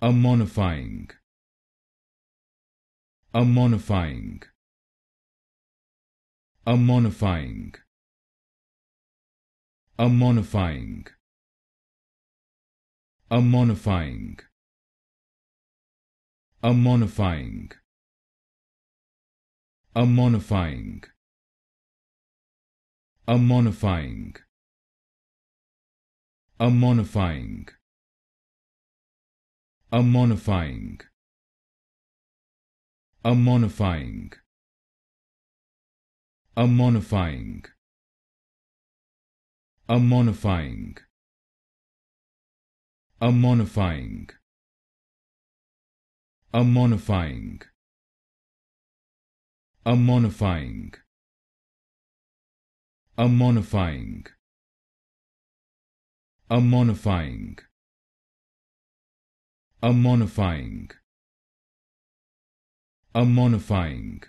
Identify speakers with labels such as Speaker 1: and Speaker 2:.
Speaker 1: A A A A monifying. monifying. monifying. monifying. A monifying. A monifying. A monifying. A monifying. A A A A monifying. monifying. monifying. monifying. A monifying. A monifying. A monifying. A monifying. A monifying. A monifying.